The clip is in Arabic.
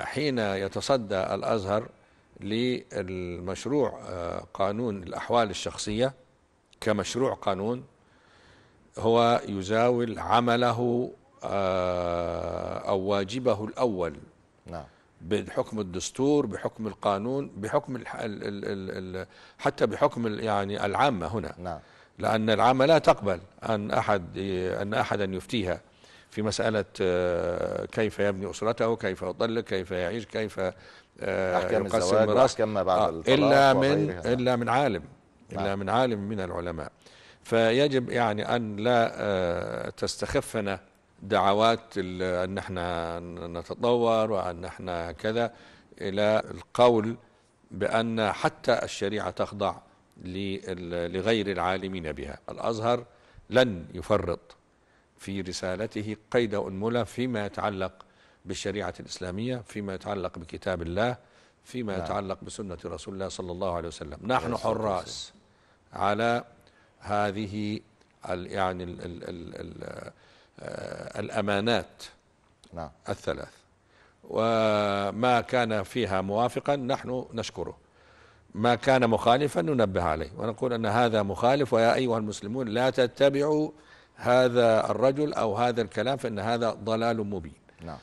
حين يتصدى الأزهر للمشروع آه، قانون الأحوال الشخصية كمشروع قانون هو يزاول عمله آه، أو واجبه الأول نعم بحكم الدستور بحكم القانون بحكم الـ الـ الـ حتى بحكم يعني العامة هنا نعم لأن العامة لا تقبل أن أحد أن أحدا يفتيها في مسألة آه، كيف يبني أسرته كيف يطلق كيف يعيش كيف آه، أحكام الزواج وأحكام ما بعد إلا من نعم. إلا من عالم إلا نعم. من عالم من العلماء فيجب يعني أن لا آه، تستخفنا دعوات أن احنا نتطور وأن احنا كذا إلى القول بأن حتى الشريعة تخضع لغير العالمين بها الأزهر لن يفرط في رسالته قيد أنملة فيما يتعلق بالشريعة الإسلامية فيما يتعلق بكتاب الله فيما نعم. يتعلق بسنة رسول الله صلى الله عليه وسلم نحن حراس على هذه الـ يعني الـ الـ الـ الـ آه، الأمانات نعم. الثلاث وما كان فيها موافقا نحن نشكره ما كان مخالفا ننبه عليه ونقول أن هذا مخالف ويا أيها المسلمون لا تتبعوا هذا الرجل أو هذا الكلام فإن هذا ضلال مبين نعم